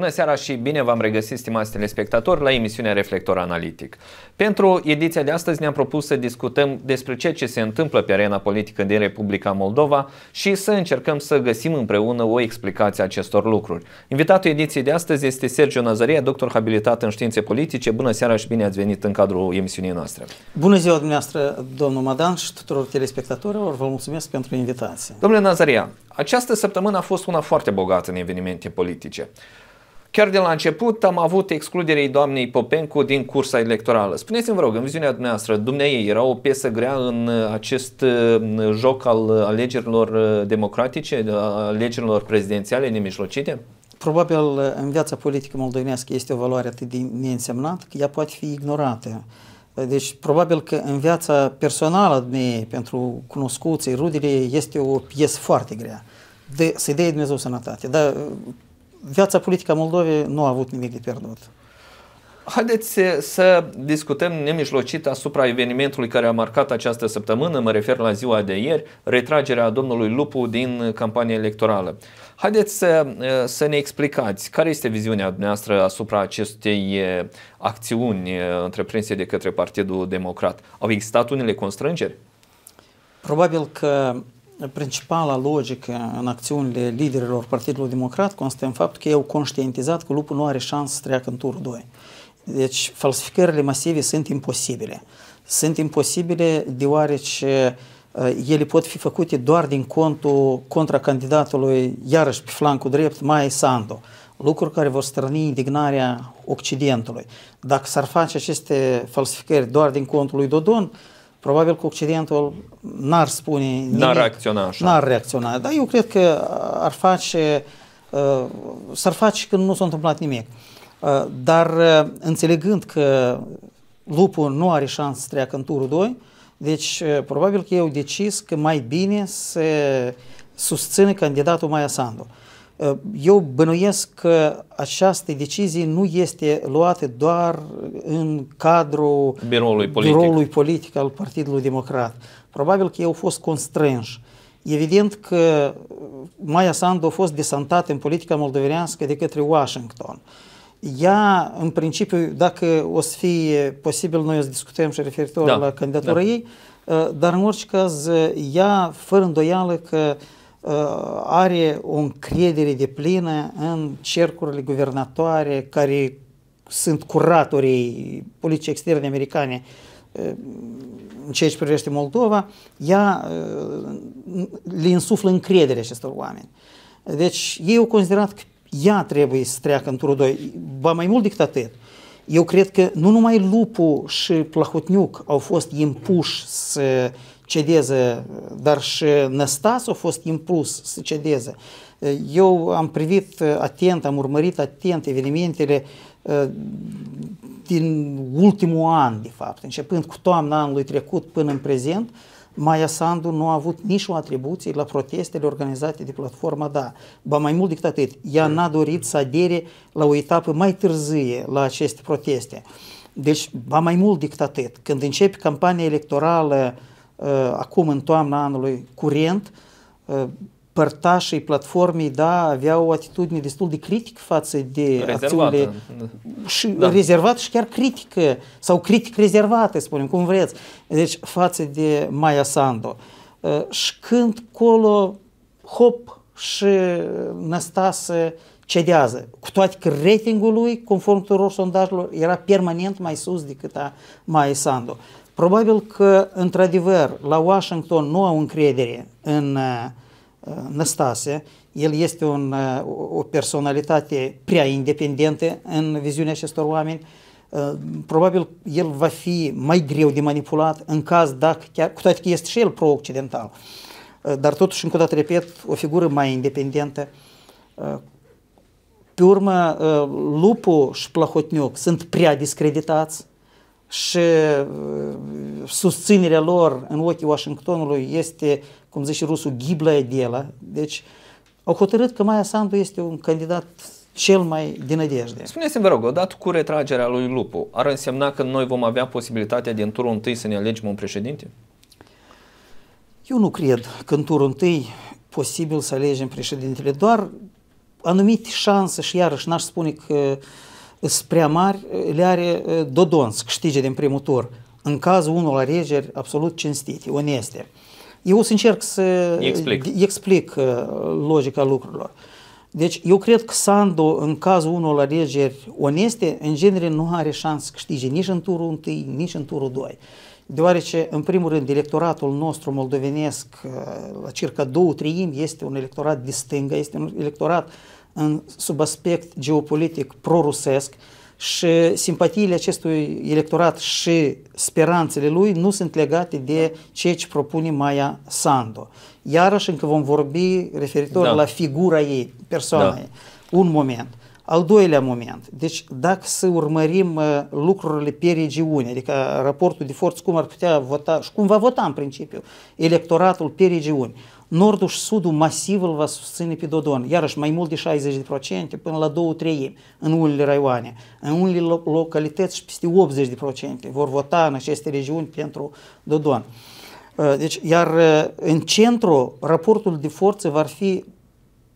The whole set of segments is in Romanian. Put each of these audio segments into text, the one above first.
Bună seara și bine v-am regăsit, stimați telespectatori, la emisiunea Reflector Analitic. Pentru ediția de astăzi ne-am propus să discutăm despre ceea ce se întâmplă pe arena politică din Republica Moldova și să încercăm să găsim împreună o explicație a acestor lucruri. Invitatul ediției de astăzi este Sergiu Nazaria, doctor habilitat în științe politice. Bună seara și bine ați venit în cadrul emisiunii noastre. Bună ziua dumneavoastră, domnul Madan și tuturor telespectatorilor. Vă mulțumesc pentru invitație. Domnule Nazaria, această săptămână a fost una foarte bogată în evenimente politice. Chiar de la început am avut excluderea doamnei Popencu din cursa electorală. Spuneți-mi, vă rog, în viziunea dumneavoastră, dumneavoastră era o piesă grea în uh, acest uh, joc al alegerilor uh, democratice, alegerilor prezidențiale nemijlocite? Probabil în viața politică moldovenească este o valoare atât de neînsemnată că ea poate fi ignorată. Deci, probabil că în viața personală mie, pentru cunoscuții, rudele, este o piesă foarte grea. De, să-i dea Dumnezeu sănătate. Dar viața politică a Moldovei nu a avut nimic de pierdut. Haideți să discutăm nemijlocit asupra evenimentului care a marcat această săptămână, mă refer la ziua de ieri, retragerea domnului Lupu din campania electorală. Haideți să, să ne explicați care este viziunea dumneavoastră asupra acestei eh, acțiuni eh, întreprinse de către Partidul Democrat. Au existat unele constrângeri? Probabil că principala logică în acțiunile liderilor Partidului Democrat constă în faptul că ei au conștientizat că lupul nu are șansă să treacă în turul 2. Deci falsificările masive sunt imposibile. Sunt imposibile deoarece eh, ele pot fi făcute doar din contul contracandidatului, iarăși pe flancul drept, Mai Sandu lucruri care vor străni indignarea Occidentului. Dacă s-ar face aceste falsificări doar din contul lui Dodon, probabil că Occidentul n-ar spune nimic. N-ar reacționa așa. N-ar reacționa, dar eu cred că ar face, uh, s-ar face când nu s-a întâmplat nimic. Uh, dar uh, înțelegând că lupul nu are șansă să treacă în turul 2, deci probabil că eu decis că mai bine să susține candidatul Maia Sandu. Ă, eu bănuiesc că această decizie nu este luată doar în cadrul biroului politic, biroului politic al Partidului Democrat. Probabil că eu au fost constrânși. Evident că Maia Sandu a fost desantată în politica moldovenească de către Washington. Ea, în principiu, dacă o să fie posibil, noi o să discutăm și referitor da. la da. candidatura da. ei, ă, dar în orice caz, ea, fără îndoială că uh, Ă, are o încredere de plină în cercurile guvernatoare care sunt curatorii politicii externe americane ă, în ceea ce privește Moldova, ea ă, le însuflă încredere acestor oameni. Deci ei au considerat că ea trebuie să treacă în turul 2, ba mai mult decât atât. Eu cred că nu numai Lupu și Plahotniuc au fost impuși să cedeze, dar și Năstas a fost impus să cedeze. Eu am privit atent, am urmărit atent evenimentele uh, din ultimul an, de fapt, începând cu toamna anului trecut până în prezent, Maia Sandu nu a avut nici o atribuție la protestele organizate de platforma DA. Ba mai mult decât atât, ea n-a dorit să adere la o etapă mai târzie la aceste proteste. Deci, ba mai mult decât atât, când începe campania electorală uh, Uh, acum în toamna anului curent, uh, părtașii platformei da, aveau o atitudine destul de critică față de rezervată. acțiunile și da. rezervată și chiar critică sau critic rezervată, spunem, cum vreți, deci față de Maia Sandu. Uh, și când colo hop și Năstase cedează, cu toate că ratingul lui, conform tuturor sondajelor, era permanent mai sus decât a Maia Sandu. Probabil că, într-adevăr, la Washington nu au încredere în uh, uh, Năstase. El este un, uh, o personalitate prea independentă în viziunea acestor oameni. Probabil el va fi mai greu de manipulat în caz dacă, chiar, cu toate că este și el pro-occidental, dar totuși, încă o dată, repet, o figură mai independentă. Pe urmă, Lupu și Plahotniuc sunt prea discreditați și uh, susținerea lor în ochii Washingtonului este, cum zice rusul, ghibla dela. Deci au hotărât că Maia Sandu este un candidat cel mai din nădejde. Spuneți-mi, vă rog, odată cu retragerea lui Lupu, ar însemna că noi vom avea posibilitatea din turul întâi să ne alegem un președinte? Eu nu cred că în turul întâi posibil să alegem președintele, doar anumite șanse și iarăși n-aș spune că sunt prea mari, le are Dodon să câștige din primul tur, în cazul unor alegeri absolut cinstite, oneste. Eu să încerc să explic, explic logica lucrurilor. Deci eu cred că Sandu, în cazul unor alegeri oneste, în genere nu are șansă să câștige nici în turul 1, nici în turul 2. Deoarece, în primul rând, electoratul nostru moldovenesc, la circa două treimi, este un electorat de stânga, este un electorat uh, în, sub aspect geopolitic prorusesc și simpatiile acestui electorat și speranțele lui nu sunt legate de ceea ce propune Maia Sandu. Iarăși încă vom vorbi referitor da. la figura ei, persoanei, da. Un moment. Al doilea moment, deci dacă să urmărim uh, lucrurile pe regiune, adică raportul de forță, cum ar putea vota și cum va vota în principiu electoratul pe regiune, nordul și sudul masiv îl va susține pe Dodon, iarăși mai mult de 60% până la 2 3 în unele raioane. În unele localități și peste 80% vor vota în aceste regiuni pentru Dodon. Uh, deci, iar uh, în centru, raportul de forțe va fi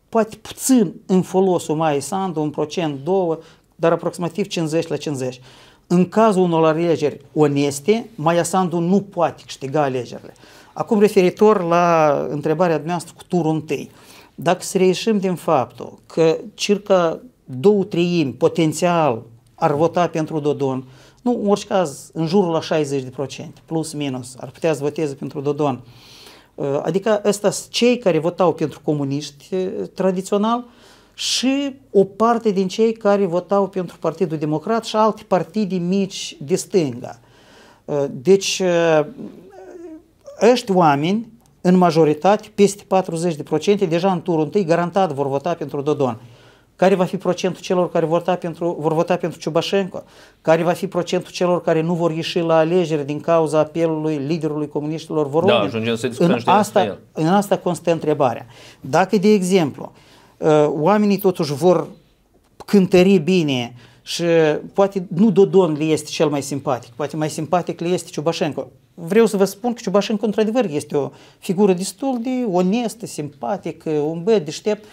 poate puțin în folosul mai Sandu, un procent, două, dar aproximativ 50 la 50. În cazul unor alegeri oneste, Maia Sandu nu poate câștiga alegerile. Acum, referitor la întrebarea dumneavoastră cu turul întâi, dacă să reieșim din faptul că circa două treimi potențial ar vota pentru Dodon, nu, în orice caz, în jurul la 60%, plus minus, ar putea să voteze pentru Dodon. Uh, adică ăsta cei care votau pentru comuniști uh, tradițional și o parte din cei care votau pentru Partidul Democrat și alte partide mici de stânga. Uh, deci, ăști oameni, în majoritate, peste 40% deja în turul întâi, garantat vor vota pentru Dodon. Care va fi procentul celor care vor vota pentru, vor vota pentru Ciubașenco? Care va fi procentul celor care nu vor ieși la alegeri din cauza apelului liderului comuniștilor vor Da, ajungem să în asta, în asta constă întrebarea. Dacă, de exemplu, uh, oamenii totuși vor cântări bine uh, și poate nu Dodon le este cel mai simpatic, poate mai simpatic le este Ciubașenco. Vreau să vă spun că Ciubașenco, într-adevăr, este o figură destul de onestă, simpatică, un băiat deștept,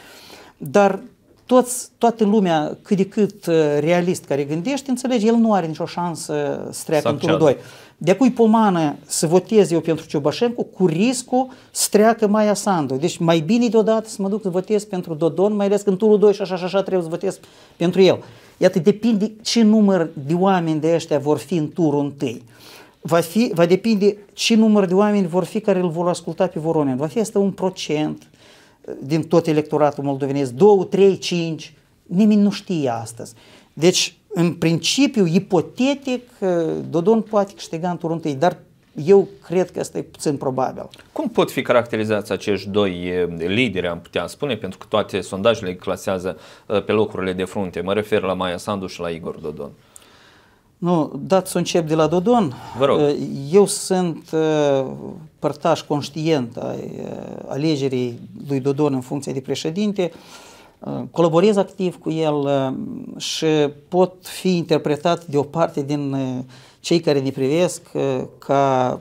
dar toți, toată lumea cât de cât uh, realist care gândește, înțelege, el nu are nicio șansă să treacă în turul 2. De cui pomană să votez eu pentru Ciubașencu cu riscul să treacă Maia Sandu. Deci mai bine deodată să mă duc să votez pentru Dodon, mai ales că în turul 2 și așa și așa trebuie să votez pentru el. Iată, depinde ce număr de oameni de ăștia vor fi în turul întâi. Va, fi, va depinde ce număr de oameni vor fi care îl vor asculta pe Voronin. Va fi asta un procent uh, din tot electoratul moldovenesc, 2, 3, 5, nimeni nu știe astăzi. Deci, în principiu, ipotetic, uh, Dodon poate câștiga în turul întâi, dar eu cred că asta e puțin probabil. Cum pot fi caracterizați acești doi eh, lideri, am putea spune, pentru că toate sondajele îi clasează eh, pe locurile de frunte. Mă refer la Maia Sandu și la Igor Dodon. Nu, dați să încep de la Dodon. Vă rog. Eh, eu sunt părtaș conștient ai alegerii lui Dodon în funcție de președinte, colaborez activ cu el și pot fi interpretat de o parte din cei care ne privesc uh, ca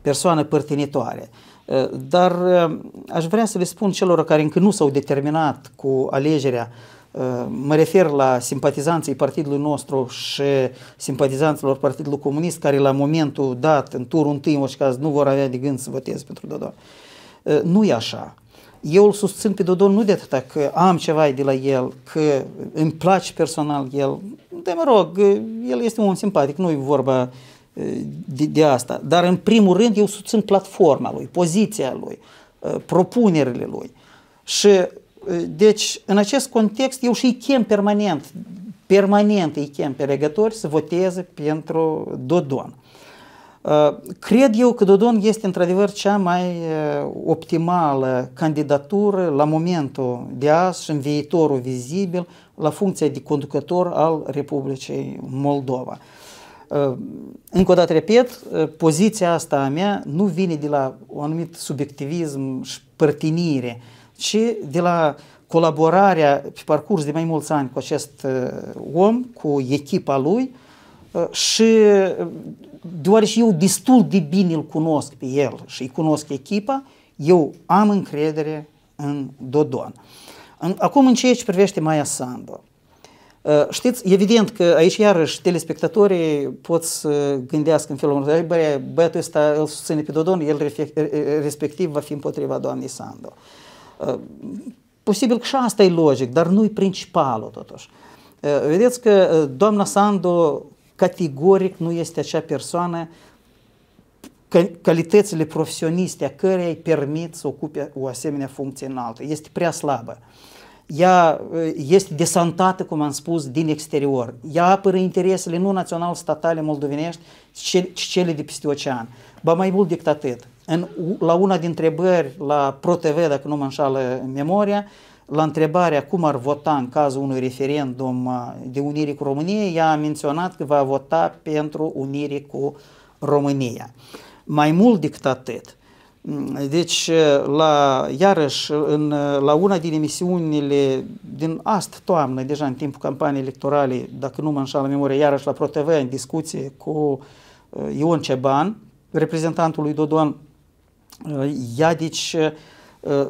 persoană părtinitoare. Uh, dar uh, aș vrea să le spun celor care încă nu s-au determinat cu alegerea Mă refer la simpatizanții partidului nostru și simpatizanților Partidului Comunist, care la momentul dat, în turul întâi, în orice caz, nu vor avea de gând să voteze pentru Dodon. Nu e așa eu îl susțin pe Dodon nu de atât că am ceva de la el, că îmi place personal el. De mă rog, el este un simpatic, nu e vorba de, de asta. Dar în primul rând eu susțin platforma lui, poziția lui, propunerile lui. Și deci în acest context eu și îi chem permanent, permanent îi chem pe legători să voteze pentru Dodon. Uh, cred eu că Dodon este într-adevăr cea mai uh, optimală candidatură la momentul de azi și în viitorul vizibil la funcția de conducător al Republicii Moldova. Uh, încă o dată repet, poziția asta a mea nu vine de la un anumit subiectivism și părtinire, ci de la colaborarea pe parcurs de mai mulți ani cu acest om, cu echipa lui și deoarece eu destul de bine îl cunosc pe el și îi cunosc echipa, eu am încredere în Dodon. Acum în ceea ce privește Maia Sandu, uh, Știți, evident că aici iarăși telespectatorii pot să gândească în felul următor, bă, băiatul ăsta îl susține pe Dodon, el respectiv va fi împotriva doamnei Sandu. Uh, posibil că și asta e logic, dar nu e principalul totuși. Uh, vedeți că doamna Sandu categoric nu este acea persoană calitățile profesioniste a căreia îi permit să ocupe o asemenea funcție înaltă. Este prea slabă. Ea eh, este desantată, cum am spus, din exterior. Ea apără interesele nu național-statale moldovenești, ci cele de peste ocean. Ba mai mult decât atât. În, la una din întrebări la ProTV, dacă nu mă înșală memoria, uh, la întrebarea cum ar vota în cazul unui referendum uh, de unire cu România, ea a menționat că va vota pentru unire cu România. Mai mult decât atât, mm, deci, uh, la, iarăși, în, uh, la una din emisiunile din ast toamnă, deja în timpul campaniei electorale, dacă nu mă înșală memoria, iarăși la ProTV, în discuție cu Ion Ceban, reprezentantul lui Dodon, ea, deci,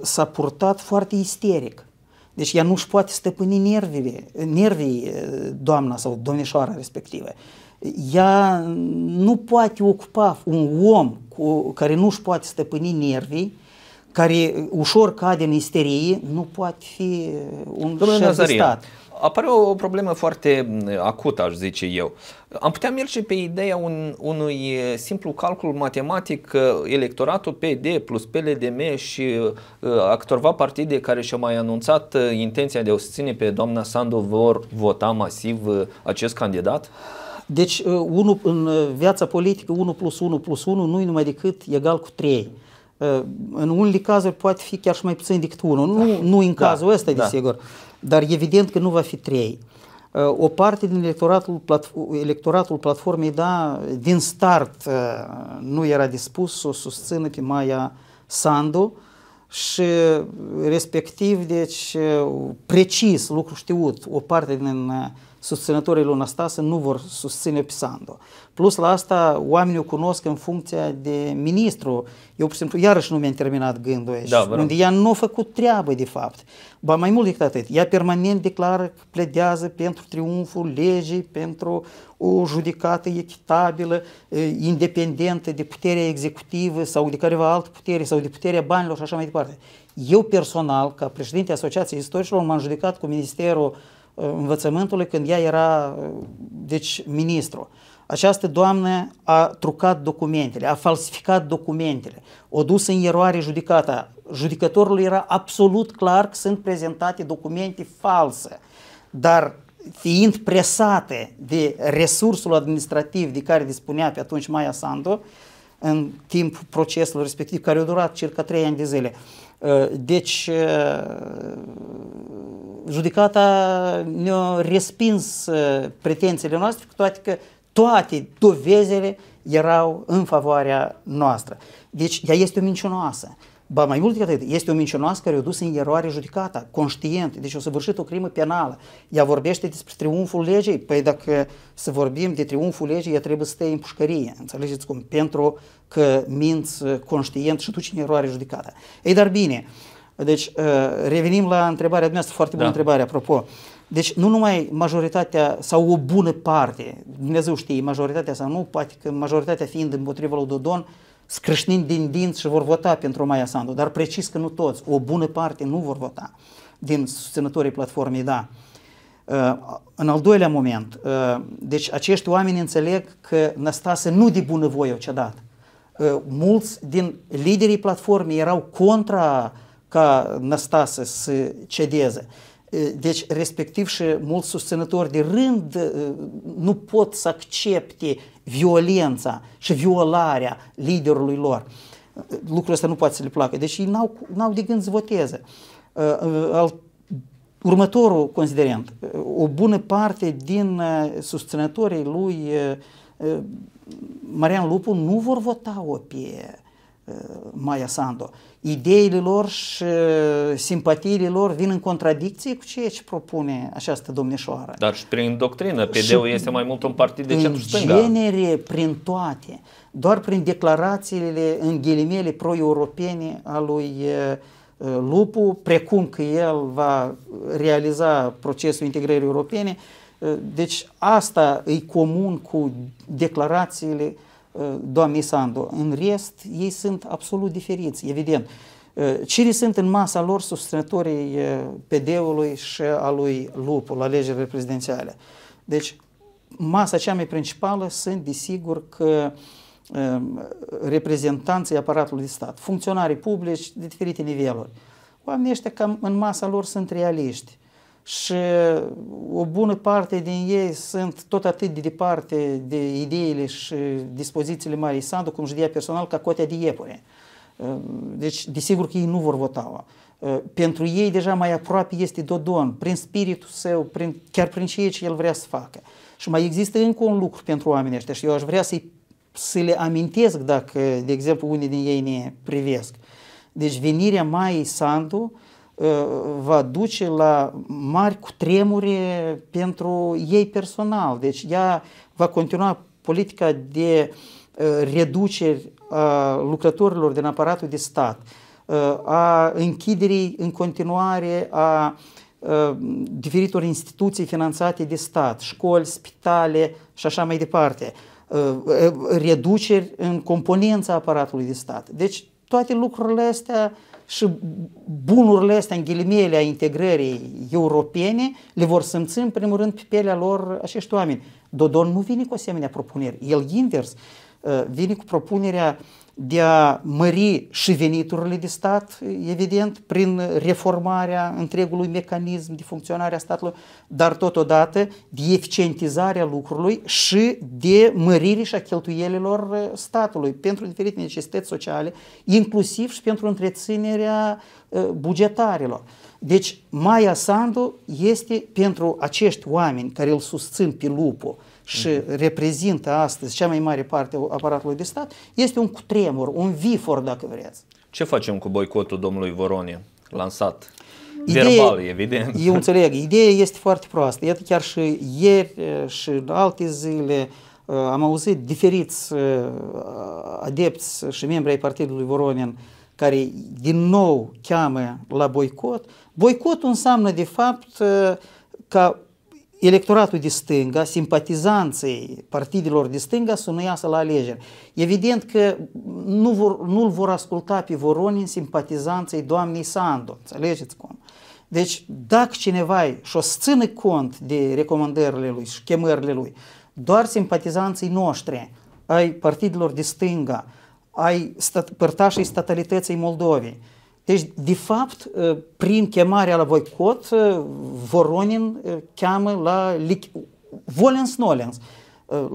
s-a purtat foarte isteric. Deci ea nu-și poate stăpâni nervile, nervii doamna sau domnișoara respectivă. Ea nu poate ocupa un om cu, care nu-și poate stăpâni nervii, care ușor cade în isterie, nu poate fi un șef de stat apare o, o problemă foarte mm, acută, aș zice eu. Am putea merge pe ideea un, unui simplu calcul matematic că electoratul PD plus PLDM și uh, actorva partide care și-au mai anunțat intenția de a susține pe doamna Sandu vor vota masiv acest candidat? Deci, unu, în viața politică, 1 plus 1 plus 1 nu e numai decât egal cu 3 în unii cazuri poate fi chiar și mai puțin decât 1. Da. Nu, nu în da. cazul da. ăsta, desigur. Da dar evident că nu va fi trei. Uh, o parte din electoratul, electoratul platformei, da, din start uh, nu era dispus să o susțină pe Maia Sandu și respectiv, deci, uh, precis, lucru știut, o parte din susținătorii lui Năstase nu vor susține Pisando. Plus la asta, oamenii o cunosc în funcția de ministru. Eu, pur și simplu, iarăși nu mi-am terminat gândul aici, da, unde ea nu a făcut treabă, de fapt. Ba mai mult decât atât, ea permanent declară că pledează pentru triumful legii, pentru o judecată echitabilă, independentă de puterea executivă sau de careva altă putere sau de puterea banilor și așa mai departe. Eu personal, ca președinte Asociației Istoricilor, m-am judecat cu Ministerul învățământului când ea era, deci, ministru. Această doamnă a trucat documentele, a falsificat documentele, o dus în eroare judecata. Judecătorul era absolut clar că sunt prezentate documente false, dar fiind presate de resursul administrativ de care dispunea pe atunci Maia Sandu, în timpul procesului respectiv, care a durat circa 3 ani de zile. Uh, deci, uh, judecata ne-a respins uh, pretențiile noastre, cu toate că toate dovezele erau în favoarea noastră. Deci, ea este o mincinoasă. Ba mai mult decât atât, este o mincinoasă care a dus în eroare judecata, conștient, deci a săvârșit o crimă penală. Ea vorbește despre triumful legii, păi dacă să vorbim de triumful legii, ea trebuie să stea în pușcărie, înțelegeți cum, pentru că minți uh, conștient și duci în eroare judecata. Ei, dar bine, deci uh, revenim la întrebarea dumneavoastră, foarte bună da. întrebare, apropo. Deci nu numai majoritatea sau o bună parte, Dumnezeu știe, majoritatea sau nu, poate că majoritatea fiind împotriva lui Dodon, scrâșnind din dinți și vor vota pentru Maia Sandu, dar precis că nu toți, o bună parte nu vor vota din susținătorii platformei, da. Uh, în al doilea moment, uh, deci acești oameni înțeleg că Năstase nu de bunăvoie o cedat. Uh, mulți din liderii platformei erau contra ca Năstase să cedeze. Deci, respectiv și mulți susținători de rând nu pot să accepte violența și violarea liderului lor. Lucrul ăsta nu poate să le placă, deci ei n-au, n-au de gând să voteze. Uh, următorul considerent, uh, o bună parte din uh, susținătorii lui Marian Lupu nu vor vota OPE. Maia Sandu. Ideile lor și uh, simpatiile lor vin în contradicție cu ceea ce propune această domnișoară. Dar și prin doctrină, PD-ul este mai mult un partid de centru-stânga. În genere, prin toate, doar prin declarațiile în ghilimele pro-europene a lui uh, Lupu, precum că el va realiza procesul integrării europene, uh, deci asta e comun cu declarațiile uh, doamnei Sandu. În rest, ei sunt absolut diferiți, evident. Uh, cine sunt în masa lor susținătorii uh, PD-ului și a lui Lupu la alegerile prezidențiale? Deci, masa cea mai principală sunt, desigur, că um, reprezentanții aparatului de stat, funcționarii publici de diferite niveluri. Oamenii ăștia cam în masa lor sunt realiști și uh, o bună parte din ei sunt tot atât de departe de ideile și dispozițiile mai Sandu, cum își personal, ca cotea de iepure. Uh, deci, desigur că ei nu vor vota. Uh, pentru ei deja mai aproape este Dodon, prin spiritul său, prin, chiar prin ceea ce el vrea să facă. Și mai există încă un lucru pentru oamenii ăștia și eu aș vrea să-i, să le amintesc dacă, de exemplu, unii din ei ne privesc. Deci venirea Mai Sandu Ă, va duce la mari cutremure pentru ei personal. Deci ea va continua politica de ă, reduceri a lucrătorilor din aparatul de stat, ă, a închiderii în continuare a diferitor instituții finanțate de stat, școli, spitale și așa mai departe, reduceri în componența aparatului de stat. Deci toate lucrurile astea uh, și bunurile astea, în ghilimele, a integrării europene, le vor simți în primul rând pe pielea lor acești oameni. Dodon nu vine cu asemenea propuneri. El invers uh, vine cu propunerea uh, de a mări și veniturile de stat, evident, prin reformarea întregului mecanism de funcționare a statului, dar totodată de eficientizarea lucrului și de mărire și a cheltuielilor uh, statului pentru diferite necesități sociale, inclusiv și pentru întreținerea uh, bugetarilor. Deci, Maia Sandu este pentru acești oameni care îl susțin pe lupul, și mhm. reprezintă astăzi cea mai mare parte a aparatului de stat, este un cutremur, un vifor, dacă vreți. Ce facem cu boicotul domnului Voronin lansat? Ideea, verbal, evident. Eu înțeleg. Ideea este foarte proastă. Iată, chiar și ieri și în alte zile am auzit diferiți adepți și membri ai Partidului Voronin care din nou cheamă la boicot. Boicotul înseamnă, de fapt, ca electoratul de stânga, simpatizanții partidelor de stânga să nu iasă la alegeri. Evident că nu vor, nu-l vor asculta pe Voronin simpatizanții doamnei Sandu, înțelegeți cum? Deci dacă cineva și-o țină cont de recomandările lui și chemările lui, doar simpatizanții noștri ai partidelor de stânga, ai stat, părtașii statalității Moldovei, deci, de fapt, uh, prin chemarea la boicot, uh, Voronin uh, cheamă la volens nolens,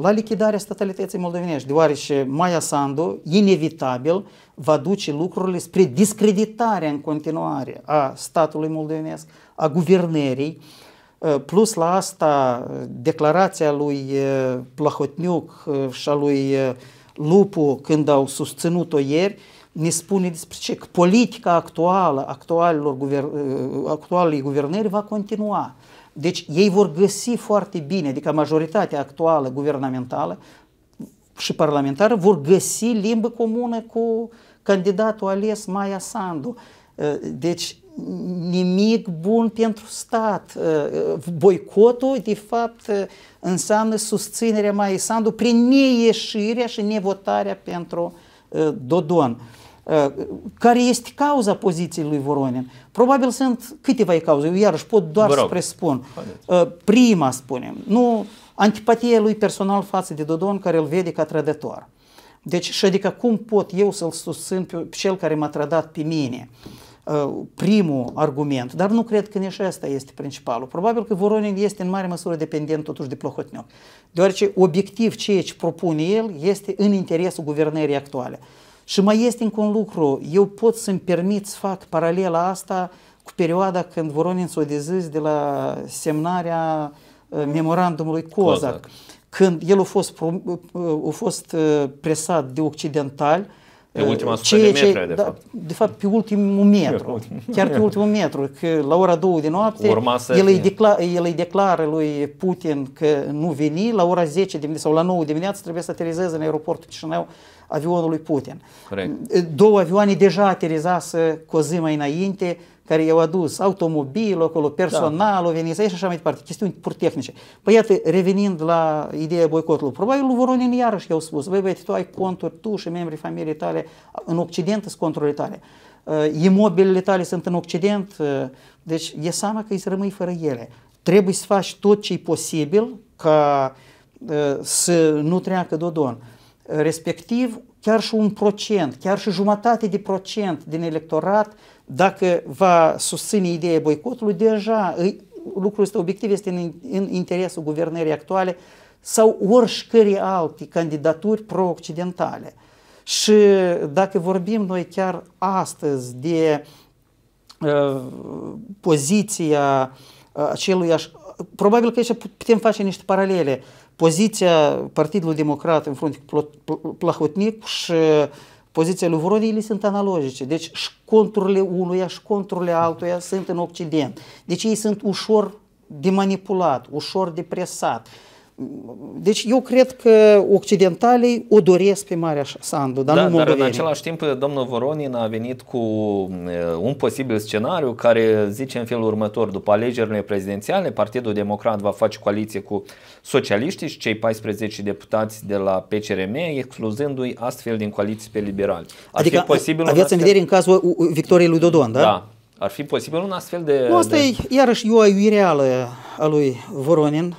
la lichidarea statalității moldovenești, deoarece Maia Sandu, inevitabil, va duce lucrurile spre discreditarea în continuare a statului moldovenesc, a guvernării, plus la asta declarația lui Plahotniuc și a lui Lupu când au susținut-o ieri, ne spune despre ce? Că politica actuală actualilor guver, ă, actualii guvernări va continua. Deci ei vor găsi foarte bine, adică majoritatea actuală guvernamentală și parlamentară vor găsi limbă comună cu candidatul ales Maia Sandu. Ă, deci nimic bun pentru stat. Ă, boicotul, de fapt, înseamnă susținerea Maia Sandu prin neieșirea și nevotarea pentru Dodon. Uh, care este cauza poziției lui Voronin? Probabil sunt câteva cauze, eu iarăși pot doar să presupun. Uh, prima, spunem, nu antipatia lui personal față de Dodon care îl vede ca trădător. Deci, și adică cum pot eu să-l susțin pe cel care m-a trădat pe mine? Uh, primul argument, dar nu cred că nici asta este principalul. Probabil că Voronin este în mare măsură dependent totuși de Plohotniuc, deoarece obiectiv ceea ce propune el este în interesul guvernării actuale. Și mai este încă un lucru, eu pot să-mi permit să fac paralela asta cu perioada când Voronin s-a dezis de la semnarea uh, memorandumului COZAC, Cozac. când el a fost, uh, uh, a fost presat de occidentali, pe ă, ultima sută de metri, de da, fapt. De fapt, pe ultimul metru. chiar pe ultimul metru, că la ora două de noapte, el îi, decla, el îi declară lui Putin că nu veni, la ora 10 dimineața sau la 9 dimineața trebuie să aterizeze în aeroportul Chișinău avionul lui Putin. Corect. Două avioane deja aterizase cu o zi mai înainte, care i-au adus automobilul acolo, da. personalul da. venit aici și așa mai departe, chestiuni pur tehnice. Păi iată, revenind la ideea boicotului, probabil lui Voronin iarăși i-au spus, băi băieți, tu ai conturi, tu și membrii familiei tale, în Occident sunt conturile tale, uh, imobilele tale sunt în Occident, uh, deci e seama că îi rămâi fără ele. Trebuie să faci tot ce e posibil ca uh, să nu treacă Dodon. Respectiv, chiar și un procent, chiar și jumătate de procent din electorat dacă va susține ideea boicotului, deja lucrul este obiectiv este în, în interesul guvernării actuale sau oricărei alte candidaturi pro-occidentale. Și dacă vorbim noi chiar astăzi de uh, poziția acelui aș, probabil că aici putem face niște paralele. Poziția Partidului Democrat în frunte cu Plahotnic și uh, Pozițiile lui Voronii sunt analogice, deci și conturile unuia și conturile altuia sunt în Occident. Deci ei sunt ușor de manipulat, ușor de presat. Deci eu cred că occidentalii o doresc pe Marea Sandu, dar da, nu Dar în același timp, domnul Voronin a venit cu uh, un posibil scenariu care zice în felul următor, după alegerile prezidențiale, Partidul Democrat va face coaliție cu socialiștii și cei 14 deputați de la PCRM, excluzându-i astfel din coaliții pe liberali. Ar adică fi posibil aveți în vedere în cazul uh, uh, victoriei lui Dodon, da? Da, ar fi posibil un astfel de... Nu, asta de... e iarăși o ireală a lui Voronin.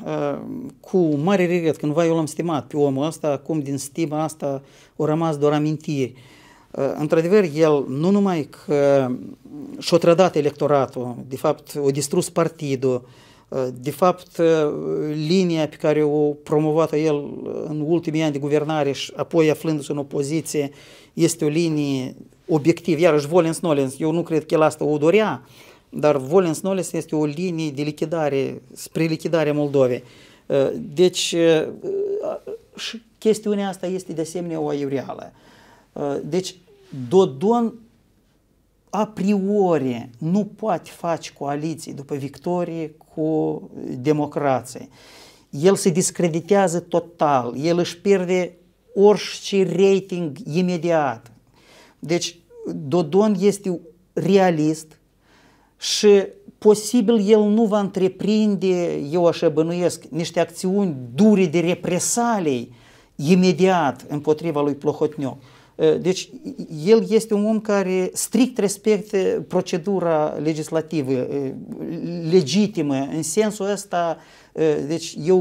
Cu mare regret, cândva eu l-am stimat pe omul ăsta, acum din stima asta au rămas doar amintiri. Într-adevăr, el nu numai că și-a trădat electoratul, de fapt, a distrus partidul, de fapt, linia pe care o promovat el în ultimii ani de guvernare și apoi aflându-se în opoziție este o linie obiectiv. Iarăși, Volens Nolens, eu nu cred că el asta o dorea, dar Volens Nolens este o linie de lichidare, spre lichidare Moldovei. Uh, deci, uh, uh, și chestiunea asta este de asemenea o aiureală. Deci, Dodon a priori nu poate face coaliții după victorie cu democrație. El se discreditează total, el își pierde orice rating imediat. Deci Dodon este realist și posibil el nu va întreprinde, eu așa bănuiesc, niște acțiuni dure de represalii imediat împotriva lui Plohotniu. Deci el este un om care strict respectă procedura legislativă, legitimă, în sensul ăsta, deci eu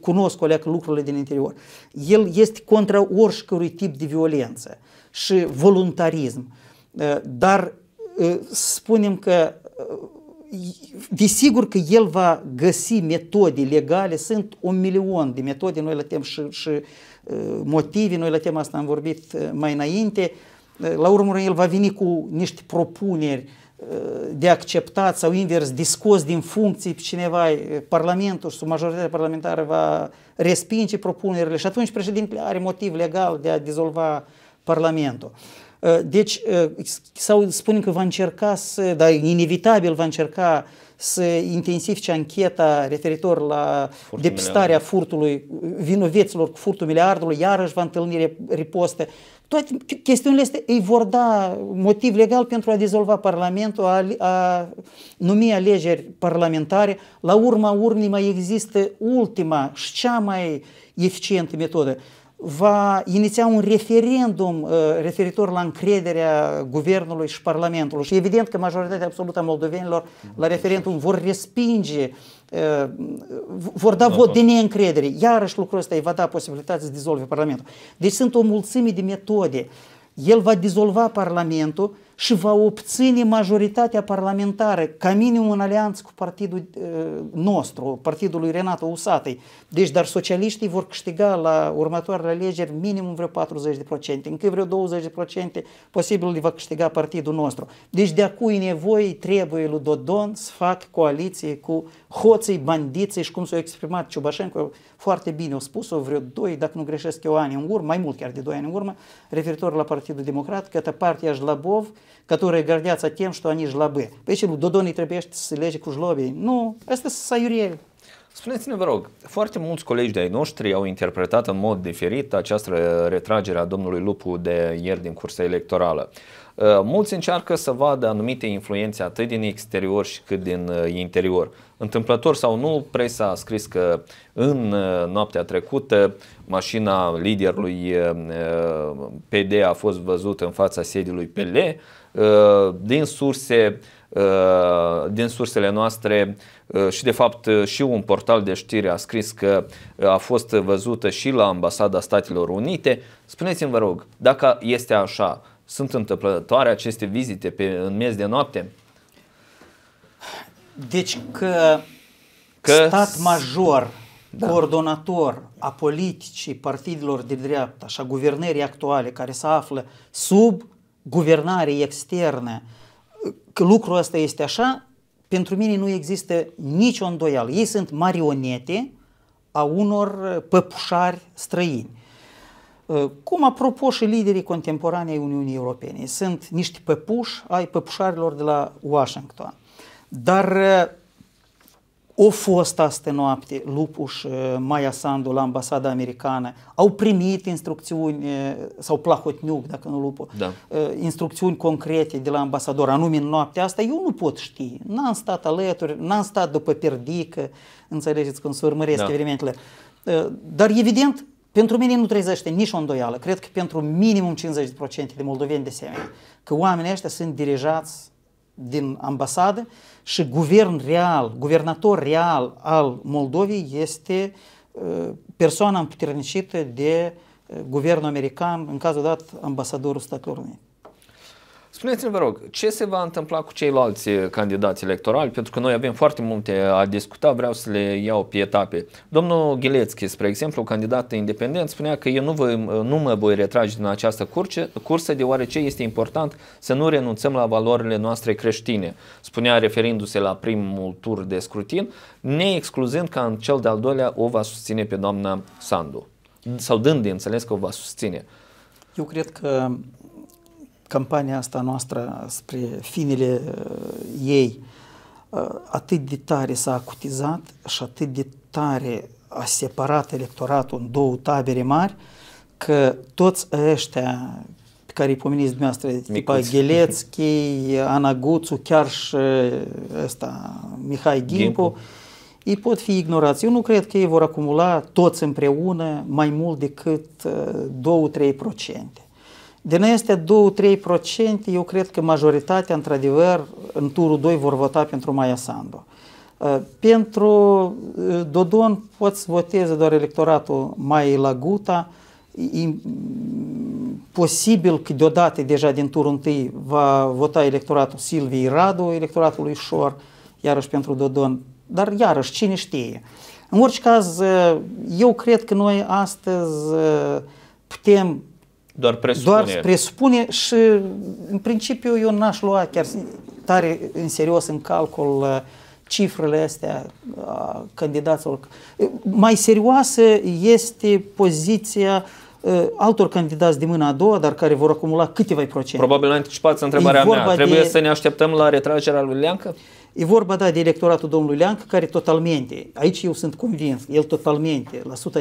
cunosc o lucrurile din interior. El este contra oricărui tip de violență și voluntarism. Eh, dar eh, spunem că eh, desigur că el va găsi metode legale, sunt un milion de metode, noi lătăm și, și motive, noi lătăm asta, am vorbit mai înainte, la urmă el va veni cu niște propuneri de acceptat sau invers discos din funcții pe cineva, Parlamentul sau majoritatea parlamentară va respinge propunerile și atunci președintele are motiv legal de a dizolva uh, Parlamentul. Uh, deci, uh, sau spun că va încerca să, dar inevitabil va încerca să intensifice ancheta referitor la Furtul depistarea miliard. furtului, vinoveților cu furtul miliardului, iarăși va întâlni riposte. Toate chestiunile este îi vor da motiv legal pentru a dizolva Parlamentul, a, a numi alegeri parlamentare. La urma urmei mai există ultima și cea mai eficientă metodă va iniția un referendum uh, referitor la încrederea guvernului și Parlamentului. Și evident că majoritatea absolută a moldovenilor la exact. referendum vor respinge, uh, vor da, da vot de neîncredere. Iarăși lucrul ăsta îi va da posibilitatea să dizolve Parlamentul. Deci sunt o mulțime de metode. El va dizolva Parlamentul, și va obține majoritatea parlamentară, ca minim în alianță cu partidul eh, nostru, partidul lui Renato Usatei. Deci, dar socialiștii vor câștiga la următoarele alegeri minimum vreo 40%, încă vreo 20% posibil îi va câștiga partidul nostru. Deci de acu e nevoie, trebuie lui Dodon să fac coaliție cu hoții, bandiții și cum s-a exprimat Ciubașencu, foarte bine o spus-o vreo doi, dacă nu greșesc eu, ani în urmă, mai mult chiar de doi ani în urmă, referitor la Partidul Democrat, că partia Jlabov которые гордятся тем, что они жлобы. Deci Dodonii trebuie să lege cu jlobii. Nu, asta sunt saiurieri. Spuneți-ne, vă rog, foarte mulți colegi de-ai noștri au interpretat în mod diferit această retragere a domnului Lupu de ieri din cursa electorală. Uh, mulți încearcă să vadă anumite influențe atât din exterior și cât din uh, interior. Întâmplător sau nu, presa a scris că în uh, noaptea trecută mașina liderului PD a fost văzută în fața sediului PL. Din surse din sursele noastre și de fapt și un portal de știri a scris că a fost văzută și la ambasada Statelor Unite. Spuneți-mi vă rog, dacă este așa, sunt întâmplătoare aceste vizite pe, în miez de noapte? Deci că, că stat major, da. coordonator a politicii partidelor de dreapta și a guvernării actuale care se află sub guvernare externe. că lucrul ăsta este așa, pentru mine nu există nicio îndoială. Ei sunt marionete a unor păpușari străini. Uh, cum apropo și liderii contemporani ai Uniunii Europene. Sunt niște păpuși ai păpușarilor de la Washington. Dar o uh, fost astă noapte Lupuș, uh, Maia Sandu la ambasada americană, au primit instrucțiuni, sau Plahotniuc, dacă nu Lupu, da. instrucțiuni concrete de la ambasador, anume în noaptea asta, eu nu pot ști. N-am stat alături, n-am stat după perdică, înțelegeți când se urmăresc da. evenimentele. Dar evident, pentru mine nu trezește nicio îndoială, cred că pentru minimum 50% de moldoveni de asemenea, că oamenii ăștia sunt dirijați din ambasadă și guvern real, guvernator real al Moldovei este uh, persoana împuternicită de uh, guvernul american, în cazul dat ambasadorul Statelor Unite. Spuneți-ne, vă rog, ce se va întâmpla cu ceilalți eh, candidați electorali? Pentru că noi avem foarte multe a discuta, vreau să le iau pe etape. Domnul Ghilețchi, spre exemplu, candidat independent, spunea că eu nu, vă, eh, nu mă voi retrage din această curce, cursă, deoarece este important să nu renunțăm la valorile noastre creștine. Spunea referindu-se la primul tur de scrutin, ne că în cel de-al doilea o va susține pe doamna Sandu. Sau dând de înțeles că o va susține. Eu cred că campania asta noastră spre finele uh, ei uh, atât de tare s-a acutizat și atât de tare a separat electoratul în două tabere mari, că toți ăștia pe care îi pomeniți dumneavoastră, tipa Ghelețchi, Ana Guțu, chiar și ăsta, Mihai Gimpu, Gimpu, ei pot fi ignorați. Eu nu cred că ei vor acumula toți împreună mai mult decât 2-3%. Uh, din acestea 2-3%, eu cred că majoritatea, într-adevăr, în turul 2 vor vota pentru Maia Sandu. Uh, pentru uh, Dodon pot voteze doar electoratul Mai Laguta, e posibil că deodată deja din turul 1 va vota electoratul Silviei Radu, electoratul lui Șor, iarăși pentru Dodon, dar iarăși cine știe. În orice caz, uh, eu cred că noi astăzi putem doar presupune. Doar presupune și în principiu eu n-aș lua chiar tare în serios în calcul uh, cifrele astea a uh, candidaților. Mai serioasă este poziția uh, altor candidați de mâna a doua, dar care vor acumula câteva procente. Probabil anticipați întrebarea mea. Trebuie de... să ne așteptăm la retragerea lui Leancă? E vorba, da, de electoratul domnului Leancă, care totalmente, aici eu sunt convins, el totalmente, la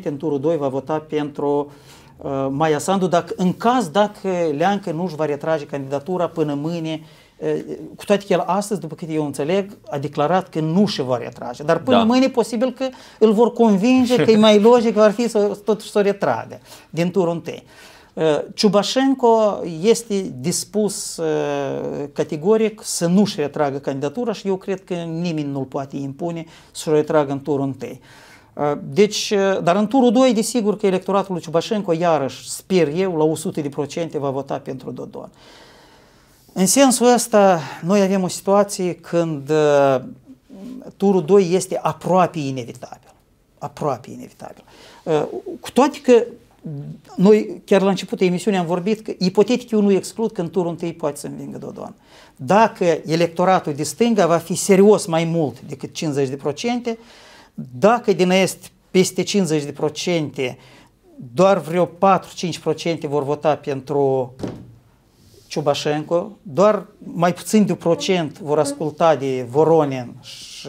100% în turul 2 va vota pentru uh, Uh, Maia Sandu dacă, în caz dacă Leancă nu își va retrage candidatura până mâine, uh, cu toate că el astăzi, după cât eu înțeleg, a declarat că nu și va retrage. Dar până da. mâine posibil că îl vor convinge că e mai logic ar fi să totuși să o retragă din turul întâi. Uh, Ciubașenco este dispus categoric să nu-și retragă candidatura și eu cred că nimeni nu-l poate impune să o retragă în turul întâi. Ă, deci, ă, dar în turul 2, desigur că electoratul lui Ciubașenco, iarăși, sper eu, la 100% va vota pentru Dodon. În sensul ăsta, noi avem o situație când ă, turul 2 este aproape inevitabil. Aproape inevitabil. Cu toate că noi chiar la începutul emisiunii am vorbit că ipotetic eu nu exclud că în turul 1 poate să învingă Dodon. Dacă electoratul de stânga va fi serios mai mult decât 50%, dacă din Est peste 50% doar vreo 4-5% vor vota pentru Ciubașenco, doar mai puțin de un procent vor asculta de Voronin și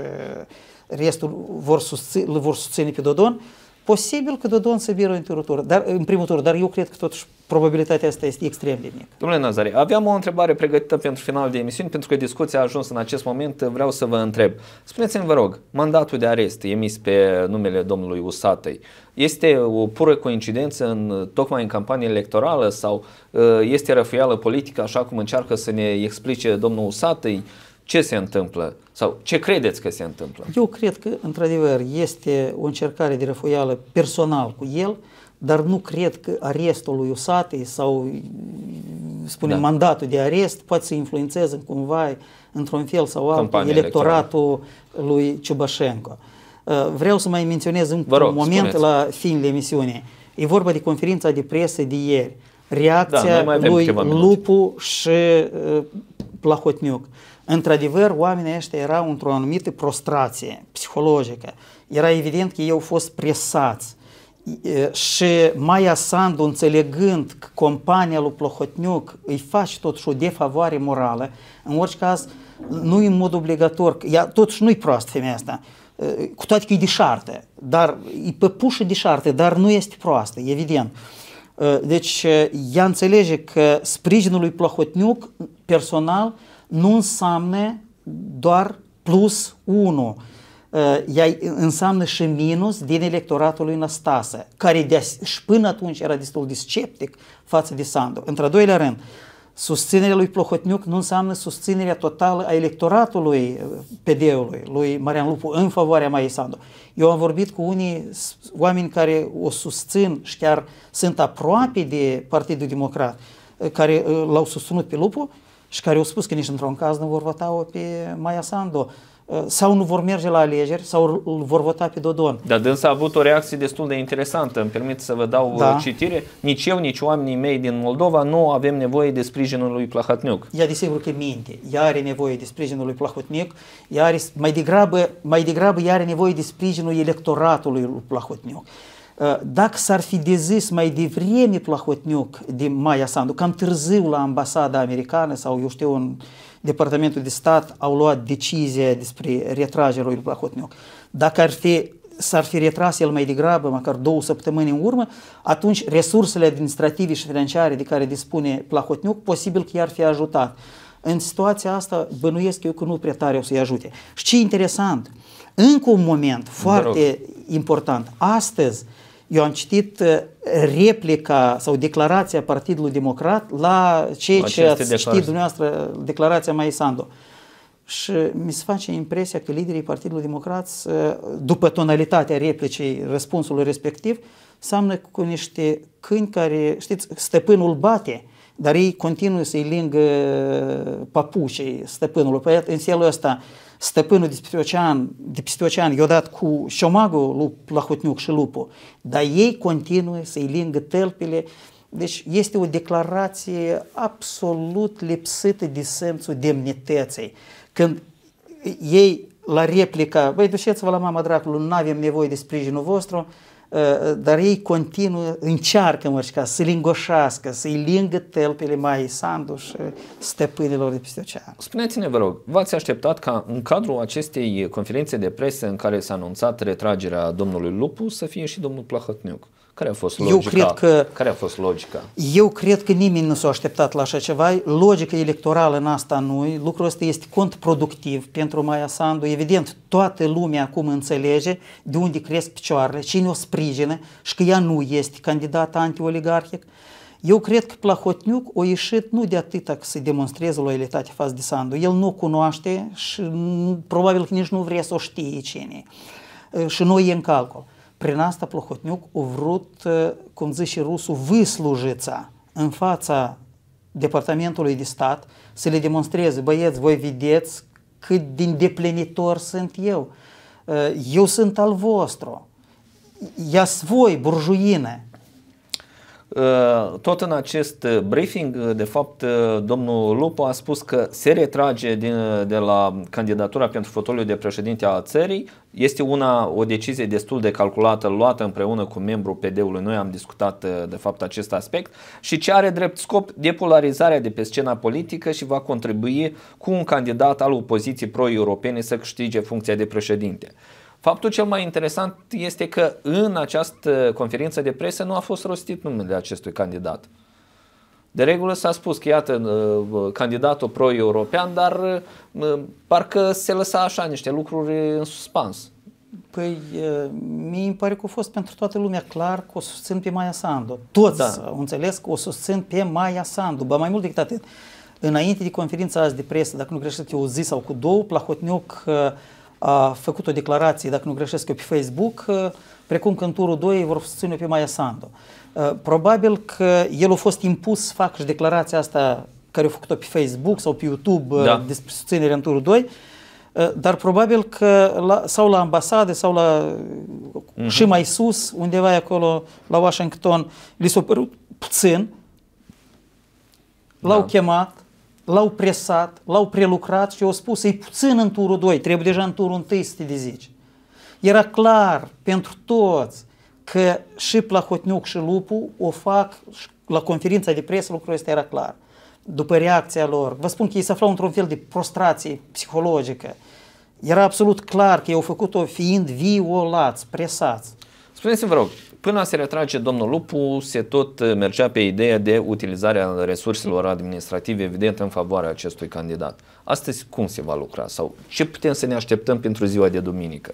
restul vor susține, vor susține pe Dodon, Posibil că Dodon să vină în, turul, tur, dar, în primul tur, dar eu cred că totuși probabilitatea asta este extrem de mică. Domnule Nazare, aveam o întrebare pregătită pentru final de emisiune, pentru că discuția a ajuns în acest moment. Vreau să vă întreb. Spuneți-mi, vă rog, mandatul de arest emis pe numele domnului Usatăi este o pură coincidență în, tocmai în campanie electorală sau ă, este răfuială politică, așa cum încearcă să ne explice domnul Usatăi? ce se întâmplă sau ce credeți că se întâmplă? Eu cred că, într-adevăr, este o încercare de răfuială personal cu el, dar nu cred că arestul lui Usatei sau, spunem, da. mandatul de arest poate să influențeze cumva, într-un fel sau altul, Campania electoratul electorală. lui Ciubașenco. Uh, vreau să mai menționez un rog, moment spuneți. la finele emisiunii. E vorba de conferința de presă de ieri. Reacția da, lui Lupu și uh, Plahotniuc. Uh, Într-adevăr, oamenii ăștia erau într-o anumită prostrație psihologică. Era evident că ei au fost presați. Și Maia Sandu, înțelegând că compania lui Plohotniuc îi face totuși o defavoare morală, în orice caz, nu în mod obligator, ea totuși nu-i proastă femeia asta, cu toate că e deșartă, dar e păpușă deșartă, dar nu este proastă, evident. Deci ea înțelege că sprijinul lui Plohotniuc, personal nu înseamnă doar plus 1, ă, ea înseamnă și minus din electoratul Năstase, care de, și până atunci era destul de sceptic față de Sandu. Într-a doilea rând, susținerea lui Plohotniuc nu înseamnă susținerea totală a electoratului ă, PD-ului, lui Marian Lupu, în favoarea mai Sandu. Eu am vorbit cu unii oameni care o susțin și chiar sunt aproape de Partidul Democrat, ă, care l-au susținut pe Lupu, și care au spus că nici într-un caz nu vor vota-o pe Maia Sandu eh, sau nu vor merge la alegeri sau îl vor vota pe Dodon. Dar dânsa a avut o reacție destul de interesantă. Îmi permit să vă dau da. Eh, citire. Nici eu, nici oamenii mei din Moldova nu avem nevoie de sprijinul lui Plahotniuc. Ea desigur că minte. Ea are nevoie de sprijinul lui Plahotniuc. Ea are, mai, degrabă, mai degrabă ea are nevoie de sprijinul electoratului lui Plahotniuc. Dacă s-ar fi dezis mai devreme Plahotniuc de Maia Sandu, cam târziu la ambasada americană sau, eu știu, în Departamentul de Stat au luat decizia despre retragerea lui Plahotniuc. Dacă ar fi s-ar fi retras el mai degrabă, măcar două săptămâni în urmă, atunci resursele administrative și financiare de care dispune Plahotniuc, posibil că i-ar fi ajutat. În situația asta, bănuiesc eu că nu prea tare o să-i ajute. Și ce interesant, încă un moment foarte important, astăzi eu am citit uh, replica sau declarația Partidului Democrat la ceea ce ați citit dumneavoastră, declarația mai Sandu. Și mi se face impresia că liderii Partidului Democrat, uh, după tonalitatea replicii răspunsului respectiv, seamnă cu niște câini care, știți, stăpânul bate, dar ei continuă să-i lingă uh, papușii stăpânului. Păi în felul ăsta, stăpânul Dispitocean, Dispitocean i-a dat cu șomagul lup, la Hutniuc și lupul, dar ei continuă să-i lingă tălpile. Deci este o declarație absolut lipsită de semțul demnității. Când ei la replica, băi, duceți-vă la mama dracului, nu avem nevoie de sprijinul vostru, Eh, dar ei continuă, încearcă mărșca să lingoșească, să-i lingă tălpile mai Sandu și eh, stăpânilor de peste ocean. Spuneți-ne, vă rog, v-ați așteptat ca în cadrul acestei conferințe de presă în care s-a anunțat retragerea domnului Lupu să fie și domnul Plahotniuc? Care a fost logica? Eu cred că, care a fost logica? Eu cred că nimeni nu s-a așteptat la așa ceva. Logica electorală în asta nu Lucrul ăsta este contraproductiv pentru Maia Sandu. Evident, toată lumea acum înțelege de unde cresc picioarele, cine o sprijină și că ea nu este candidată antioligarhic. Eu cred că Plahotniuc a ieșit nu de atâta că să demonstreze loialitate față de Sandu. El nu o cunoaște și probabil că nici nu vrea să o știe cine. Și nu e în calcul. Prin asta Plохотniuc a vrut, cum zice rusul, vâslujița în fața Departamentului de Stat să le demonstreze, băieți, voi vedeți cât din deplinitor sunt eu. Eu sunt al vostru. Ias voi, burjuine, Uh, tot în acest uh, briefing, uh, de fapt, domnul Lupu a spus că se retrage din, de la candidatura pentru fotoliul de președinte al țării. Este una, o decizie destul de calculată, luată împreună cu membrul PD-ului. Noi am discutat, de fapt, acest aspect și ce are drept scop depolarizarea de pe scena politică și va contribui cu un candidat al opoziției pro-europene să câștige funcția de președinte. Faptul cel mai interesant este că în această conferință de presă nu a fost rostit numele acestui candidat. De regulă s-a spus că, iată, uh, candidatul pro-european, dar uh, parcă se lăsa așa niște lucruri în suspans. Păi, uh, mi îmi pare că a fost pentru toată lumea clar că o susțin pe Maia Sandu. Toți da. au înțeles că o susțin pe Maia Sandu. Ba mai mult decât atât, înainte de conferința azi de presă, dacă nu greșesc, eu o zi sau cu două, Plahotniuc uh, a făcut o declarație, dacă nu greșesc eu, pe Facebook, uh, precum că în turul 2 vor susține pe Maia Sandu. Uh, probabil că el a fost impus să facă și declarația asta care a făcut-o pe Facebook sau pe YouTube uh, da. despre susținere în turul 2, dar probabil că la, sau la ambasade sau la uh-huh. și mai sus, undeva acolo la Washington, li s-a părut puțin, l-au da. chemat, l-au presat, l-au prelucrat și au spus, e puțin în turul 2, trebuie deja în turul 1 să te dezici. Era clar pentru toți că și Plahotniuc și Lupu o fac la conferința de presă, lucrul ăsta era clar. După reacția lor, vă spun că ei se aflau într-un fel de prostrație psihologică. Era absolut clar că ei au făcut-o fiind violați, presați. Spuneți-mi, vă rog, Până se retrage domnul Lupu, se tot uh, mergea pe ideea de utilizarea resurselor administrative, evident, în favoarea acestui candidat. Astăzi cum se va lucra sau ce putem să ne așteptăm pentru ziua de duminică?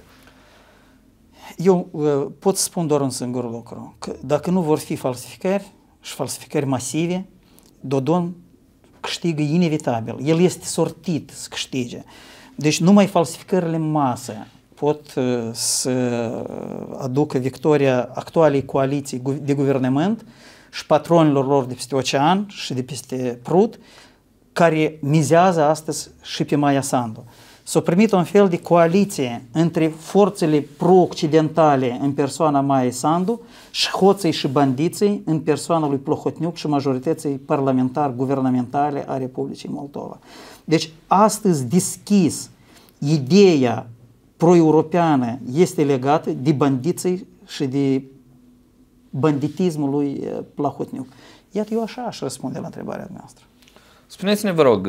Eu uh, pot să spun doar un singur lucru, că dacă nu vor fi falsificări și falsificări masive, Dodon câștigă inevitabil. El este sortit să câștige. Deci numai falsificările în masă pot uh, să aducă victoria actualei coaliții de guvernament și patronilor lor de peste ocean și de peste Prut, care mizează astăzi și pe Maia Sandu. S-a primit un fel de coaliție între forțele pro-occidentale în persoana Maia Sandu și hoței și bandiții în persoana lui Plohotniuc și majorității parlamentar-guvernamentale a Republicii Moldova. Deci astăzi deschis ideea pro-europeană este legată de bandiții și de banditismul lui Plahotniuc? Iată, eu așa aș răspunde la întrebarea noastră. Spuneți-ne, vă rog,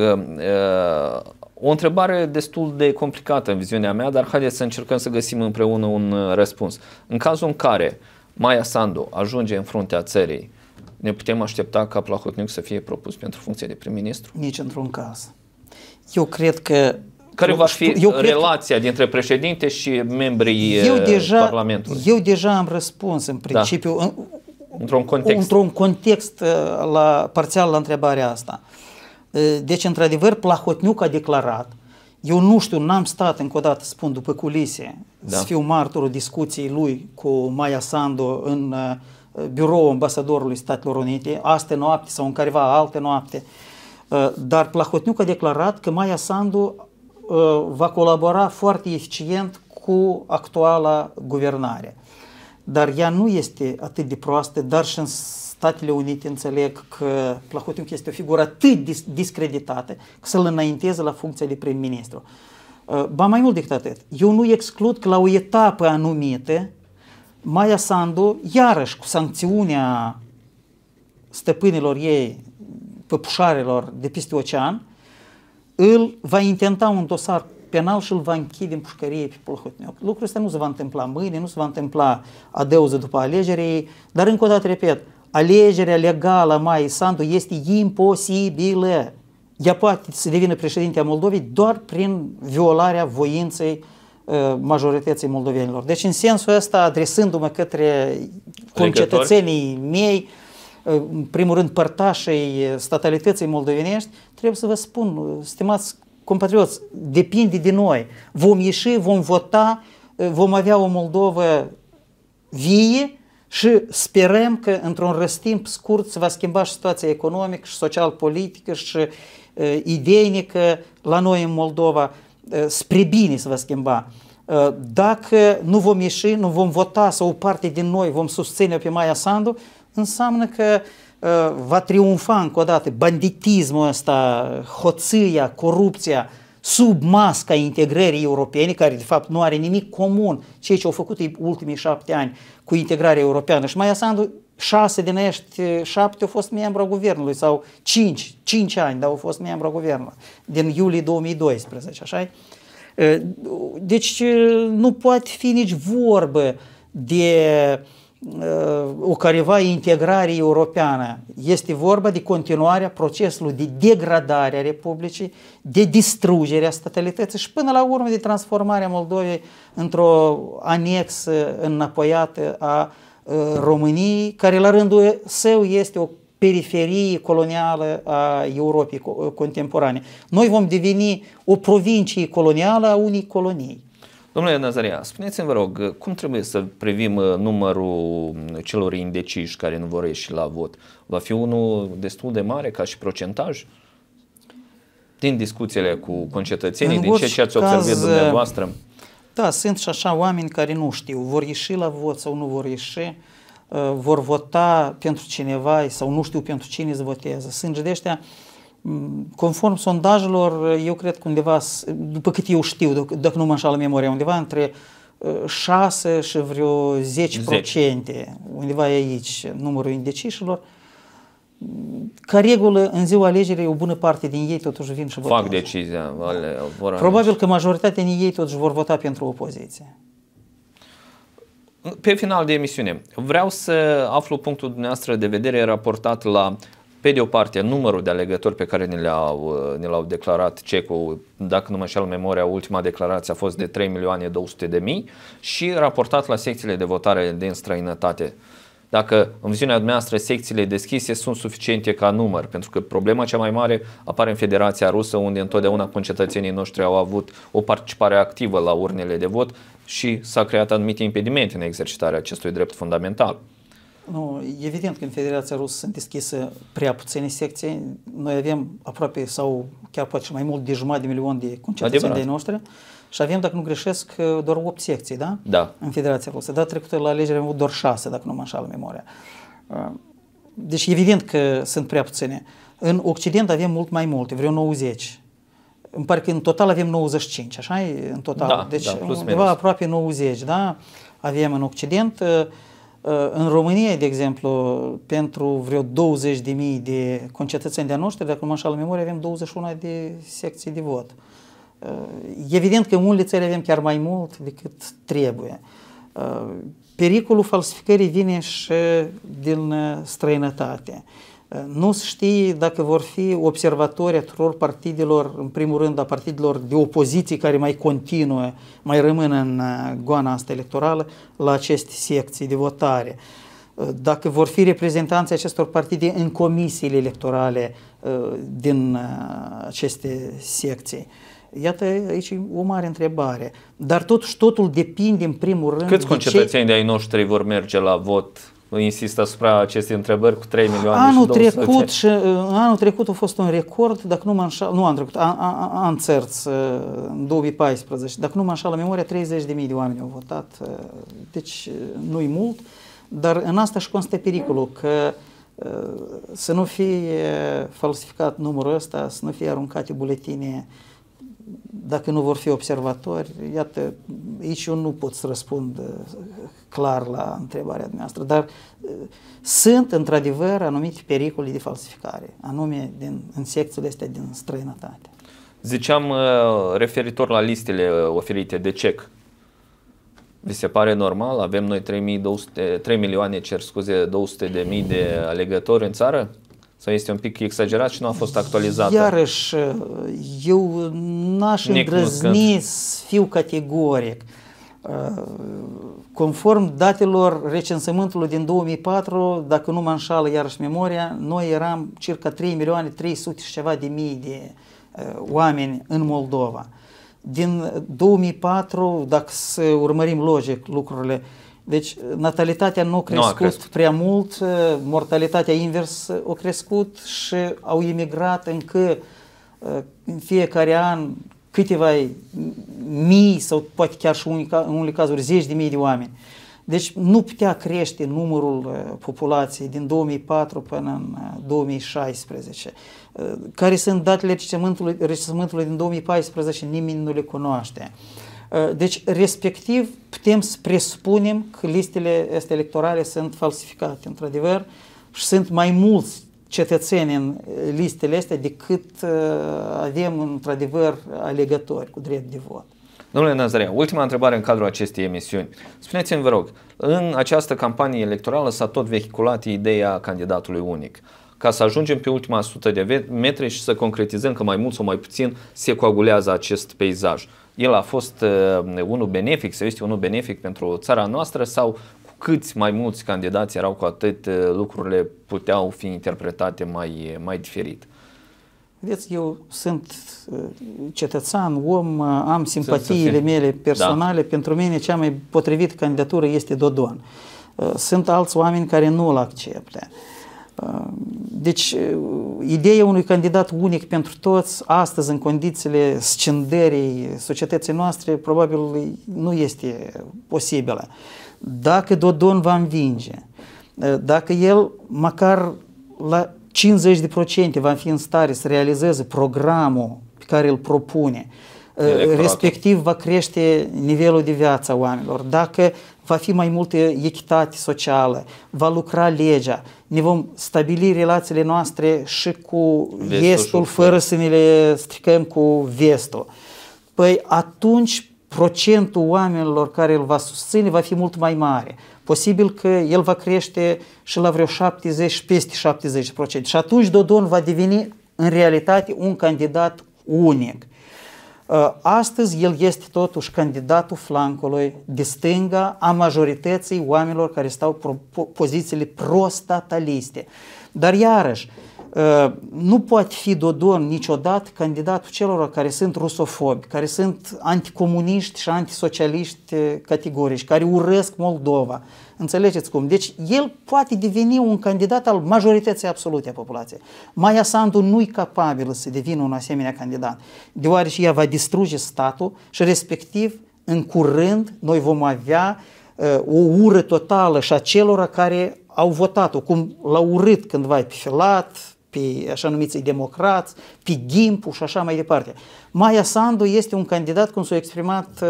o întrebare destul de complicată în viziunea mea, dar haideți să încercăm să găsim împreună un uh, răspuns. În cazul în care Maia Sandu ajunge în fruntea țării, ne putem aștepta ca Plahotniuc să fie propus pentru funcție de prim-ministru? Nici într-un caz. Eu cred că care va fi eu relația cred... dintre președinte și membrii eu eh, deja, Parlamentului? Eu deja am răspuns în principiu, da. într-un context, într-un context eh, la, parțial la întrebarea asta. Eh, deci, într-adevăr, Plahotniuc a declarat, eu nu știu, n-am stat încă o dată, spun, după culise, da. să fiu martorul discuției lui cu Maia Sandu în biroul ambasadorului Statelor Unite, astea noapte sau în careva alte noapte, dar Plahotniuc a declarat că Maia Sandu Uh, va colabora foarte eficient cu actuala guvernare. Dar ea nu este atât de proastă, dar și în Statele Unite înțeleg că Plahotniuc este o figură atât discreditată că să-l înainteze la funcția de prim-ministru. Uh, ba mai mult decât atât, eu nu exclud că la o etapă anumită Maia Sandu, iarăși cu sancțiunea stăpânilor ei, păpușarelor de peste ocean, îl va intenta un dosar penal și îl va închide în pușcărie pe Polhotniuc. Lucrul ăsta nu se va întâmpla mâine, nu se va întâmpla adeuză după alegere, dar încă o dată repet, alegerea legală a Mai Sandu este imposibilă. Ea poate să devină președinte a Moldovei doar prin violarea voinței uh, majorității moldovenilor. Deci în sensul ăsta, adresându-mă către concetățenii mei, în primul rând, părtașei statalității moldovenești, trebuie să vă spun, stimați compatrioți, depinde de noi. Vom ieși, vom vota, vom avea o Moldovă vie și sperăm că într-un răstimp scurt se va schimba și situația economică și social-politică și e, ideinică la noi în Moldova uh, spre bine se va schimba. dacă nu vom ieși, nu vom vota sau o parte din noi vom susține pe Maia Sandu, înseamnă că ă, va triumfa încă o dată banditismul ăsta, hoția, corupția, sub masca integrării europene, care de fapt nu are nimic comun ceea ce au făcut în ultimii șapte ani cu integrarea europeană. Și mai Sandu, șase din ești șapte au fost membru a guvernului sau cinci, cinci ani, dar au fost membru a guvernului din iulie 2012, așa ă, Deci nu poate fi nici vorbă de uh, Uh, o careva integrare europeană. Este vorba de continuarea procesului de degradare a Republicii, de distrugere a statalității și până la urmă de transformarea Moldovei într-o anexă înapoiată a uh, României, care la rândul său este o periferie colonială a Europei contemporane. Noi vom deveni o provincie colonială a unei colonii. Domnule Nazaria, spuneți-mi, vă rog, cum trebuie să privim uh, numărul mm, celor indeciși care nu vor ieși la vot? Va fi unul destul de mare ca și procentaj? Din discuțiile cu concetățenii, din ce, ce ați observat caz, dumneavoastră? Da, sunt și așa oameni care nu știu, vor ieși la vot sau nu vor ieși, uh, vor vota pentru cineva sau nu știu pentru cine să voteze. Sunt de ăștia Conform sondajelor, eu cred că undeva, după cât eu știu, dacă nu mă înșală memoria, undeva între 6 uh, și vreo 10%, 10. undeva e aici numărul indecișilor, ca regulă, în ziua alegerii, o bună parte din ei totuși vin și votează. Fac decizia. Ale, vor Probabil că majoritatea din ei totuși vor vota pentru opoziție. Pe final de emisiune, vreau să aflu punctul dumneavoastră de vedere raportat la pe de o parte, numărul de alegători pe care ne le-au, uh, ne le-au declarat CECO, dacă nu mă înșel memoria, ultima declarație a fost de 3 milioane 200 de mii și raportat la secțiile de votare din străinătate. Dacă în viziunea dumneavoastră secțiile deschise sunt suficiente ca număr, pentru că problema cea mai mare apare în Federația Rusă, unde întotdeauna concetățenii noștri au avut o participare activă la urnele de vot și s-a creat anumite impedimente în exercitarea acestui drept fundamental. Nu, evident că în Federația Rusă sunt deschise prea puține secții. Noi avem aproape sau chiar poate și mai mult de jumătate de milion de concetățeni de noștri și avem, dacă nu greșesc, doar 8 secții, da? Da. În Federația Rusă. Dar trecută la alegeri am avut doar 6, dacă nu mă înșală memoria. Uh, deci evident că sunt prea puține. În Occident avem mult mai multe, vreo 90. Îmi pare că în total avem 95, așa În total. Da, deci da, plus, undeva minus. aproape 90, da? Avem în Occident. Uh, în România, de exemplu, pentru vreo 20.000 de concetățeni de-a noștri, dacă nu mă înșală memoria, avem 21 de secții de vot. Uh, evident că în unele țări avem chiar mai mult decât trebuie. Uh, pericolul falsificării vine și din străinătate. Nu se știe dacă vor fi observatori a tuturor partidelor, în primul rând a partidelor de opoziție care mai continuă, mai rămân în uh, goana asta electorală la aceste secții de votare. Uh, dacă vor fi reprezentanții acestor partide în comisiile electorale uh, din aceste secții. Iată, aici e o mare întrebare. Dar totuși totul depinde în primul rând... Câți concetățeni de ai noștri vor merge la vot insist asupra acestei întrebări cu 3 milioane anul și trecut și uh, Anul trecut a fost un record, dacă nu mă înșală, nu am trecut, Am țărț uh, în 2014, dacă nu mă înșală la memoria, 30 de mii de oameni au votat, uh, deci nu-i mult, dar în asta și constă pericolul că să nu fie falsificat numărul ăsta, să nu fie aruncate buletine dacă nu vor fi observatori, iată, aici eu nu pot să răspund uh, clar la întrebarea dumneavoastră, dar uh, sunt într-adevăr anumite pericole de falsificare, anume din, în secțiile astea din străinătate. Ziceam uh, referitor la listele oferite de CEC. Vi se pare normal? Avem noi 3200, 3 milioane, cer scuze, 200 de mii de alegători în țară? sau este un pic exagerat și nu a fost actualizată? Iarăși, eu n-aș îndrăzni să fiu categoric. Conform datelor recensământului din 2004, dacă nu mă înșală iarăși memoria, noi eram circa 3 milioane 300 și ceva de mii de uh, oameni în Moldova. Din 2004, dacă să urmărim logic lucrurile, deci uh, natalitatea nu a crescut nu a crescut. prea mult, uh, mortalitatea invers uh, a crescut și au emigrat încă în fiecare an câteva mii sau poate chiar și unii, în unele cazuri zeci de mii de oameni. Deci nu putea crește numărul populației din 2004 până în 2016. Care sunt datele recensământului, din 2014, nimeni nu le cunoaște. Uh, deci, respectiv, putem să presupunem că listele astea electorale sunt falsificate, într-adevăr, și sunt mai mulți cetățeni în uh, listele astea decât uh, avem, într-adevăr, alegători cu drept de vot. Domnule Nazarea, ultima întrebare în cadrul acestei emisiuni. Spuneți-mi, vă rog, în această campanie electorală s-a tot vehiculat ideea candidatului unic ca să ajungem pe ultima sută de metri și să concretizăm că mai mult sau mai puțin se coagulează acest peisaj. El a fost uh, unul benefic, sau este unul benefic pentru țara noastră sau cu câți mai mulți candidați erau, cu atât uh, lucrurile puteau fi interpretate mai, mai diferit? Vedeți, eu sunt uh, cetățean, om, uh, am simpatiile mele da. personale. Da. Pentru mine cea mai potrivită candidatură este Dodon. Uh, sunt alți oameni care nu îl acceptă. Deci, ideea unui candidat unic pentru toți, astăzi, în condițiile scinderii societății noastre, probabil nu este posibilă. Dacă Dodon va învinge, dacă el măcar la 50% va fi în stare să realizeze programul pe care îl propune, Electorat. respectiv va crește nivelul de viață a oamenilor. Dacă va fi mai multă echitate socială, va lucra legea, ne vom stabili relațiile noastre și cu vestul fără să ne le stricăm cu vestul. Păi atunci procentul oamenilor care îl va susține va fi mult mai mare. Posibil că el va crește și la vreo 70, peste 70%. Și atunci Dodon va deveni în realitate un candidat unic. Ă, astăzi el este totuși candidatul flancului de stânga a majorității oamenilor care stau pro pozițiile prostataliste. Dar iarăși, ă, nu poate fi Dodon niciodată candidatul celor care sunt rusofobi, care sunt anticomuniști și antisocialiști ă, categorici, care urăsc Moldova, Înțelegeți cum? Deci el poate deveni un candidat al majorității absolute a populației. Maia Sandu nu e capabilă să devină un asemenea candidat, deoarece ea va distruge statul și respectiv în curând noi vom avea uh, o ură totală și a celor care au votat-o, cum l-au urât cândva Filat, uh, pe așa numiți democrați, pe Gimpu și așa mai departe. Maia Sandu este un candidat, cum s-a exprimat uh,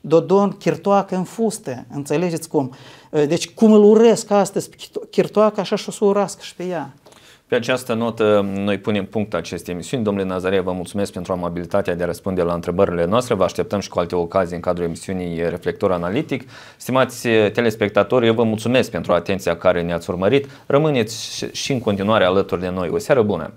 Dodon, chirtoacă în fuste, înțelegeți cum? Uh, deci cum îl uresc astăzi chirtoacă, așa și o să urască și pe ea. Pe această notă noi punem punct acestei emisiuni. Domnule Nazarea, vă mulțumesc pentru amabilitatea de a răspunde la întrebările noastre. Vă așteptăm și cu alte ocazii în cadrul emisiunii Reflector Analitic. Stimați eh, telespectatori, eu vă mulțumesc pentru atenția care ne-ați urmărit. Rămâneți și în continuare alături de noi. O seară bună!